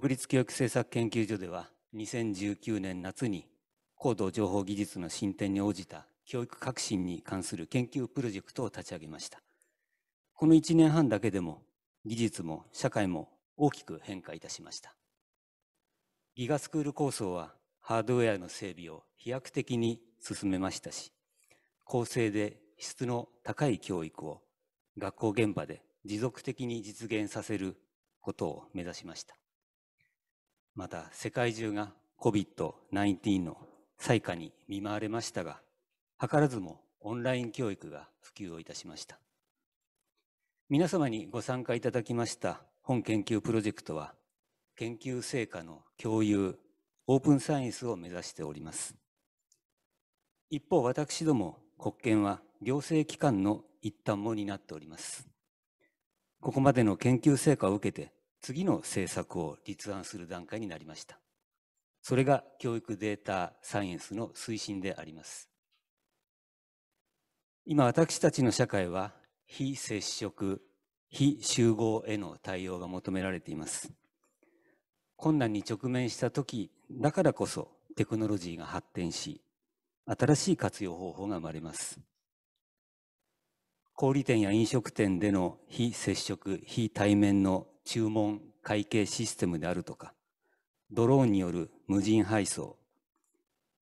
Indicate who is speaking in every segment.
Speaker 1: 国立教育政策研究所では2019年夏に高度情報技術の進展に応じた教育革新に関する研究プロジェクトを立ち上げました。この1年半だけでも技術も社会も大きく変化いたしました。ギガスクール構想はハードウェアの整備を飛躍的に進めましたし、公正で質の高い教育を学校現場で持続的に実現させることを目指しました。また世界中が COVID-19 の災禍に見舞われましたが、図らずもオンライン教育が普及をいたしました。皆様にご参加いただきました本研究プロジェクトは、研究成果の共有、オープンサイエンスを目指しております。一方、私ども国権は行政機関の一端も担っております。ここまでの研究成果を受けて、次の政策を立案する段階になりました。それが教育データサイエンスの推進であります。今私たちの社会は非接触、非集合への対応が求められています。困難に直面した時だからこそテクノロジーが発展し、新しい活用方法が生まれます。小売店や飲食店での非接触、非対面の注文会計システムであるとか、ドローンによる無人配送、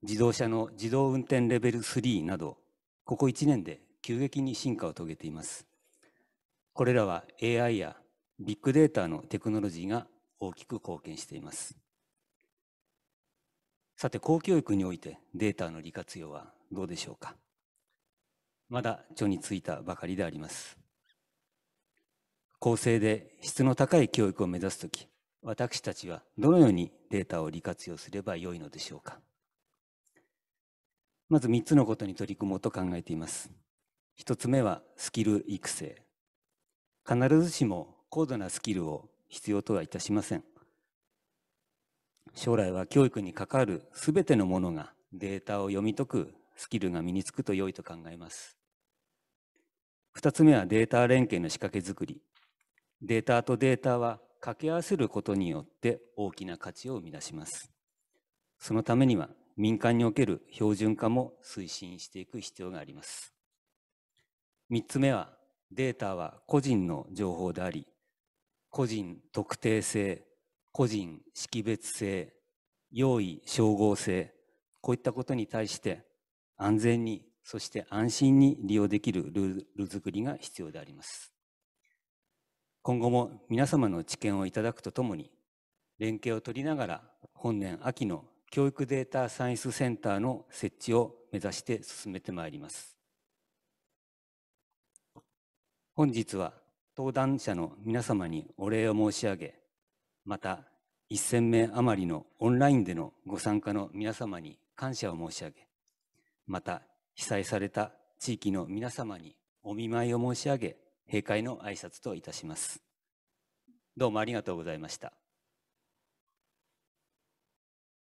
Speaker 1: 自動車の自動運転レベル3など、ここ1年で急激に進化を遂げています。これらは AI やビッグデータのテクノロジーが大きく貢献しています。さて、公教育においてデータの利活用はどうでしょうか。まだ著についたばかりであります。公正で質の高い教育を目指すとき、私たちはどのようにデータを利活用すればよいのでしょうか。まず3つのことに取り組もうと考えています。1つ目はスキル育成。必ずしも高度なスキルを必要とはいたしません。将来は教育に関わるすべてのものがデータを読み解くスキルが身につくと良いと考えます。2つ目はデータ連携の仕掛けづくり。データとデータは掛け合わせることによって大きな価値を生み出します。そのためには民間における標準化も推進していく必要があります。3つ目はデータは個人の情報であり個人特定性個人識別性用意照合性こういったことに対して安全にそして安心に利用できるルール作りが必要であります。今後も皆様の知見をいただくとともに、連携を取りながら、本年秋の教育データサイエンスセンターの設置を目指して進めてまいります。本日は登壇者の皆様にお礼を申し上げ、また1000名余りのオンラインでのご参加の皆様に感謝を申し上げ、また被災された地域の皆様にお見舞いを申し上げ、閉会の挨拶といたします。どうもありがとうございました。